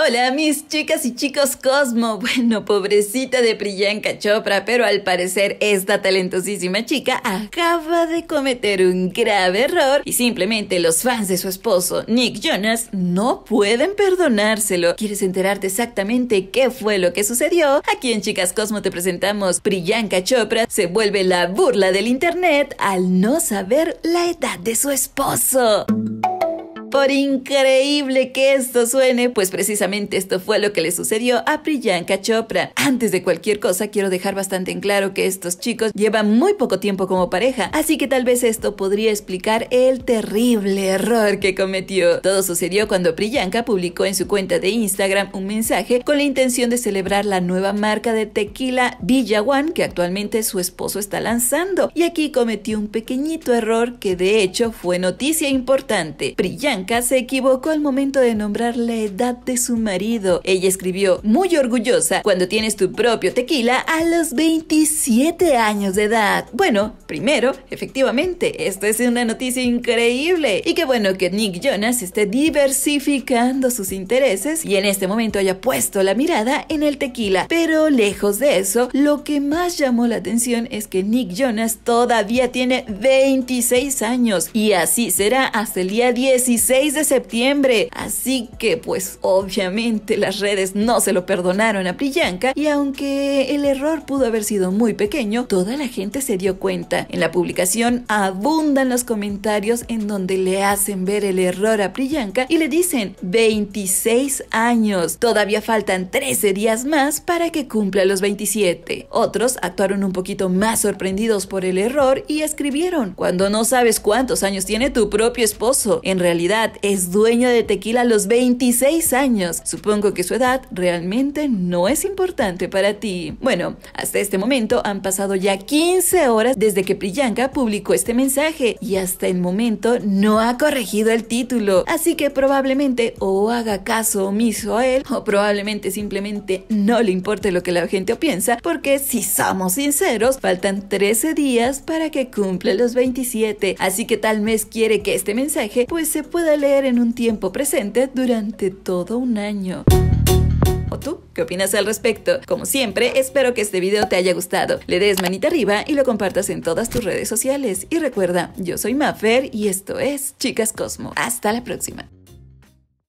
Hola mis chicas y chicos Cosmo. Bueno, pobrecita de Priyanka Chopra, pero al parecer esta talentosísima chica acaba de cometer un grave error y simplemente los fans de su esposo Nick Jonas no pueden perdonárselo. ¿Quieres enterarte exactamente qué fue lo que sucedió? Aquí en Chicas Cosmo te presentamos Priyanka Chopra se vuelve la burla del internet al no saber la edad de su esposo. Por increíble que esto suene, pues precisamente esto fue lo que le sucedió a Priyanka Chopra. Antes de cualquier cosa, quiero dejar bastante en claro que estos chicos llevan muy poco tiempo como pareja, así que tal vez esto podría explicar el terrible error que cometió. Todo sucedió cuando Priyanka publicó en su cuenta de Instagram un mensaje con la intención de celebrar la nueva marca de tequila Villa One que actualmente su esposo está lanzando. Y aquí cometió un pequeñito error que de hecho fue noticia importante. Priyanka se equivocó al momento de nombrar la edad de su marido. Ella escribió, muy orgullosa, cuando tienes tu propio tequila a los 27 años de edad. Bueno, primero, efectivamente, esto es una noticia increíble. Y qué bueno que Nick Jonas esté diversificando sus intereses y en este momento haya puesto la mirada en el tequila. Pero lejos de eso, lo que más llamó la atención es que Nick Jonas todavía tiene 26 años y así será hasta el día 16 de septiembre. Así que pues obviamente las redes no se lo perdonaron a Priyanka y aunque el error pudo haber sido muy pequeño, toda la gente se dio cuenta. En la publicación abundan los comentarios en donde le hacen ver el error a Priyanka y le dicen 26 años, todavía faltan 13 días más para que cumpla los 27. Otros actuaron un poquito más sorprendidos por el error y escribieron, cuando no sabes cuántos años tiene tu propio esposo, en realidad es dueño de tequila a los 26 años. Supongo que su edad realmente no es importante para ti. Bueno, hasta este momento han pasado ya 15 horas desde que Priyanka publicó este mensaje y hasta el momento no ha corregido el título, así que probablemente o haga caso omiso a él o probablemente simplemente no le importe lo que la gente piensa, porque si somos sinceros, faltan 13 días para que cumpla los 27, así que tal vez quiere que este mensaje pues se pueda de leer en un tiempo presente durante todo un año. ¿O tú? ¿Qué opinas al respecto? Como siempre, espero que este video te haya gustado. Le des manita arriba y lo compartas en todas tus redes sociales. Y recuerda, yo soy Mafer y esto es Chicas Cosmo. Hasta la próxima.